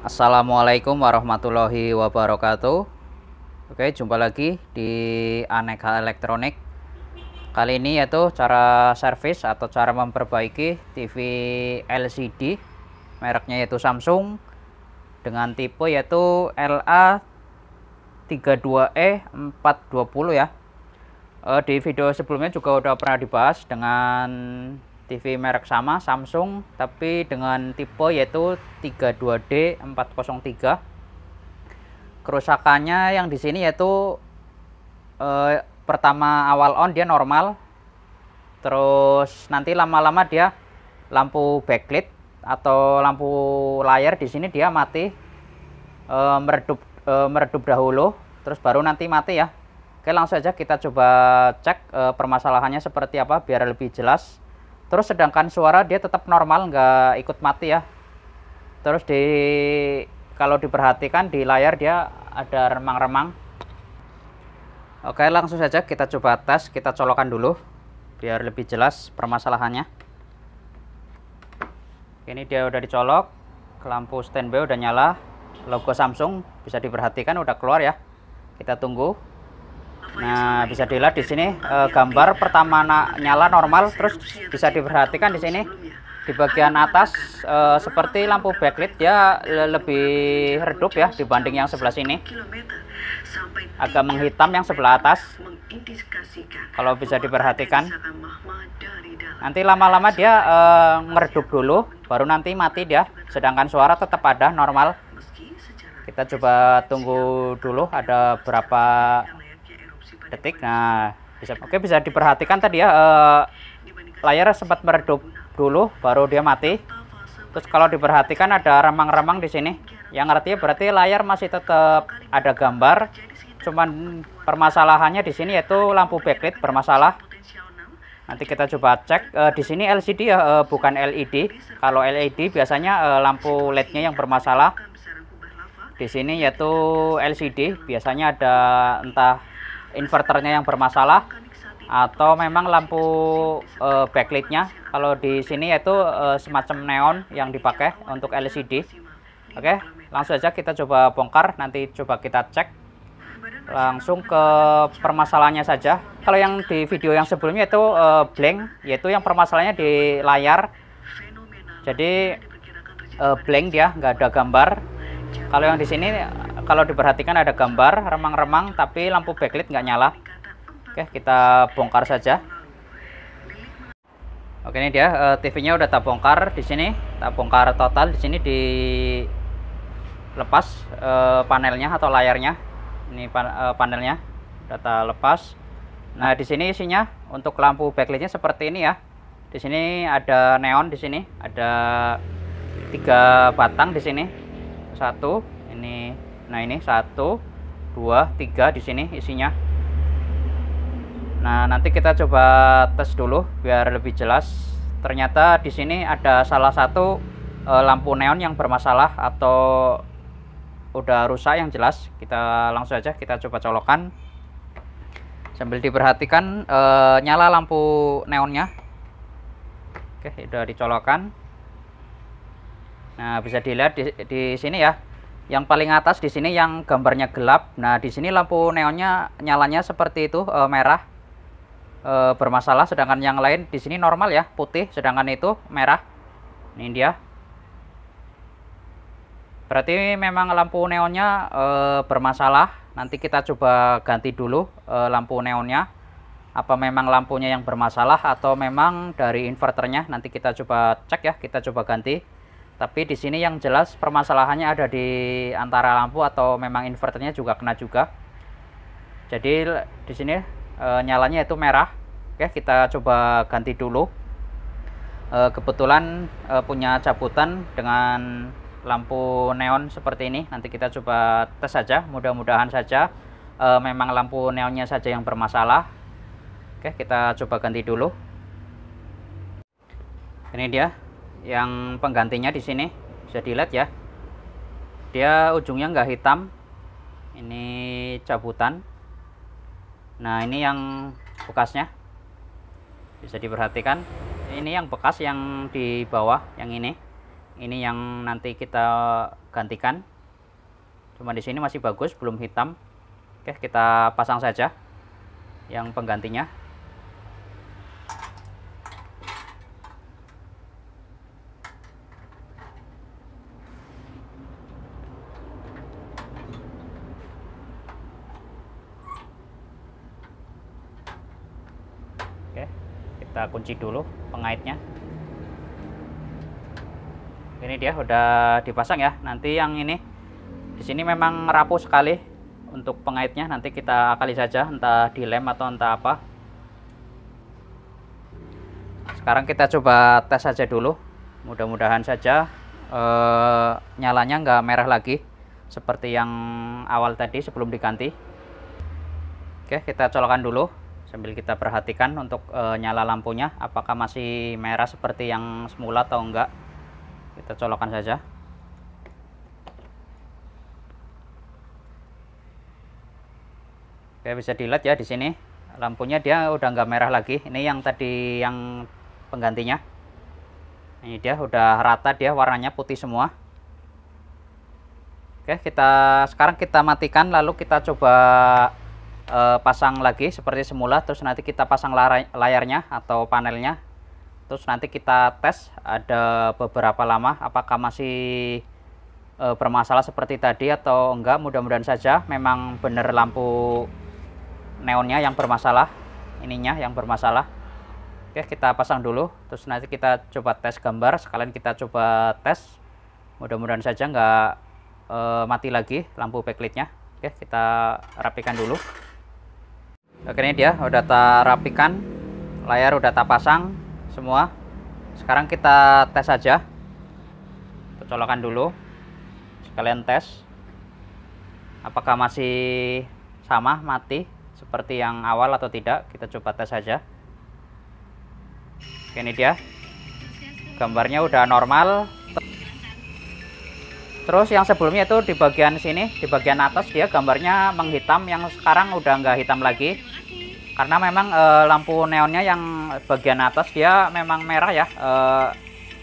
Assalamualaikum warahmatullahi wabarakatuh. Oke, jumpa lagi di Aneka Elektronik. Kali ini yaitu cara servis atau cara memperbaiki TV LCD mereknya yaitu Samsung dengan tipe yaitu LA32E420 ya. Eh, di video sebelumnya juga udah pernah dibahas dengan TV merek sama Samsung tapi dengan tipe yaitu 32D403 kerusakannya yang di sini yaitu eh, pertama awal on dia normal terus nanti lama-lama dia lampu backlit atau lampu layar di sini dia mati e, meredup e, meredup dahulu terus baru nanti mati ya Oke langsung aja kita coba cek e, permasalahannya seperti apa biar lebih jelas Terus sedangkan suara dia tetap normal nggak ikut mati ya. Terus di kalau diperhatikan di layar dia ada remang-remang. Oke langsung saja kita coba tes, kita colokan dulu biar lebih jelas permasalahannya. Ini dia udah dicolok, lampu standby udah nyala, logo Samsung bisa diperhatikan udah keluar ya. Kita tunggu Nah, bisa dilihat di sini eh, gambar pertama nyala normal, terus bisa diperhatikan di sini di bagian atas eh, seperti lampu backlit ya lebih redup ya dibanding yang sebelah sini. Agak menghitam yang sebelah atas. Kalau bisa diperhatikan. Nanti lama-lama dia eh, meredup dulu, baru nanti mati dia. Sedangkan suara tetap ada normal. Kita coba tunggu dulu ada berapa detik nah bisa oke bisa diperhatikan tadi ya eh, layar sempat meredup dulu baru dia mati terus kalau diperhatikan ada remang-remang di sini yang artinya berarti layar masih tetap ada gambar cuman permasalahannya di sini yaitu lampu backlit bermasalah nanti kita coba cek e, di sini LCD ya eh, e, bukan LED kalau LED biasanya e, lampu LED-nya yang bermasalah di sini yaitu LCD biasanya ada entah inverternya yang bermasalah atau memang lampu uh, eh, backlightnya kalau di sini yaitu uh, semacam neon yang dipakai untuk LCD oke okay, langsung aja kita coba bongkar nanti coba kita cek langsung ke permasalahannya saja kalau yang di video yang sebelumnya itu uh, blank yaitu yang permasalahannya di layar jadi uh, blank dia nggak ada gambar kalau yang di sini kalau diperhatikan ada gambar remang-remang tapi lampu backlit nggak nyala oke kita bongkar saja oke ini dia eh, TV-nya udah tak bongkar di sini tak bongkar total di sini di lepas eh, panelnya atau layarnya ini pan eh, panelnya data lepas nah di sini isinya untuk lampu backlitnya seperti ini ya di sini ada neon di sini ada tiga batang di sini satu ini nah ini satu dua tiga di sini isinya nah nanti kita coba tes dulu biar lebih jelas ternyata di sini ada salah satu e, lampu neon yang bermasalah atau udah rusak yang jelas kita langsung aja kita coba colokan sambil diperhatikan e, nyala lampu neonnya oke udah dicolokan nah bisa dilihat di, di sini ya yang paling atas di sini yang gambarnya gelap. Nah, di sini lampu neonnya nyalanya seperti itu e, merah e, bermasalah, sedangkan yang lain di sini normal ya, putih, sedangkan itu merah. Ini dia. Berarti memang lampu neonnya e, bermasalah. Nanti kita coba ganti dulu e, lampu neonnya. Apa memang lampunya yang bermasalah atau memang dari inverternya? Nanti kita coba cek ya, kita coba ganti. Tapi di sini yang jelas permasalahannya ada di antara lampu atau memang inverternya juga kena juga. Jadi di sini e, nyalanya itu merah. Oke, kita coba ganti dulu. E, kebetulan e, punya cabutan dengan lampu neon seperti ini. Nanti kita coba tes saja. Mudah-mudahan saja e, memang lampu neonnya saja yang bermasalah. Oke, kita coba ganti dulu. Ini dia yang penggantinya di sini bisa dilihat ya dia ujungnya nggak hitam ini cabutan nah ini yang bekasnya bisa diperhatikan ini yang bekas yang di bawah yang ini ini yang nanti kita gantikan cuma di sini masih bagus belum hitam oke kita pasang saja yang penggantinya kita kunci dulu pengaitnya ini dia udah dipasang ya nanti yang ini di sini memang rapuh sekali untuk pengaitnya nanti kita akali saja entah dilem atau entah apa sekarang kita coba tes saja dulu mudah-mudahan saja eh, nyalanya nggak merah lagi seperti yang awal tadi sebelum diganti oke kita colokan dulu sambil kita perhatikan untuk e, nyala lampunya apakah masih merah seperti yang semula atau enggak kita colokan saja Oke bisa dilihat ya di sini lampunya dia udah enggak merah lagi ini yang tadi yang penggantinya ini dia udah rata dia warnanya putih semua Oke kita sekarang kita matikan lalu kita coba uh, pasang lagi seperti semula terus nanti kita pasang layarnya atau panelnya terus nanti kita tes ada beberapa lama apakah masih uh, bermasalah seperti tadi atau enggak mudah-mudahan saja memang benar lampu neonnya yang bermasalah ininya yang bermasalah oke kita pasang dulu terus nanti kita coba tes gambar sekalian kita coba tes mudah-mudahan saja enggak uh, mati lagi lampu backlightnya oke kita rapikan dulu Oke ini dia udah tak rapikan layar udah tak pasang semua sekarang kita tes aja colokan dulu sekalian tes apakah masih sama mati seperti yang awal atau tidak kita coba tes aja Oke ini dia gambarnya udah normal terus yang sebelumnya itu di bagian sini di bagian atas dia gambarnya menghitam yang sekarang udah nggak hitam lagi karena memang e, lampu neonnya yang bagian atas dia memang merah ya e,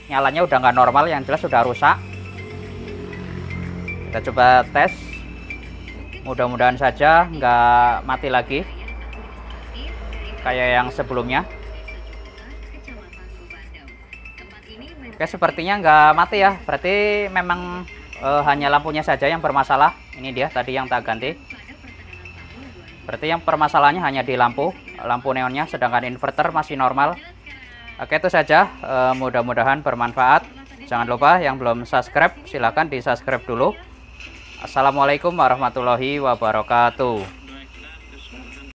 nyalanya udah nggak normal yang jelas sudah rusak kita coba tes mudah-mudahan saja nggak mati lagi kayak yang sebelumnya Oke sepertinya nggak mati ya berarti memang uh, hanya lampunya saja yang bermasalah ini dia tadi yang tak ganti berarti yang permasalahannya hanya di lampu lampu neonnya sedangkan inverter masih normal oke itu saja uh, mudah-mudahan bermanfaat jangan lupa yang belum subscribe silahkan di subscribe dulu Assalamualaikum warahmatullahi wabarakatuh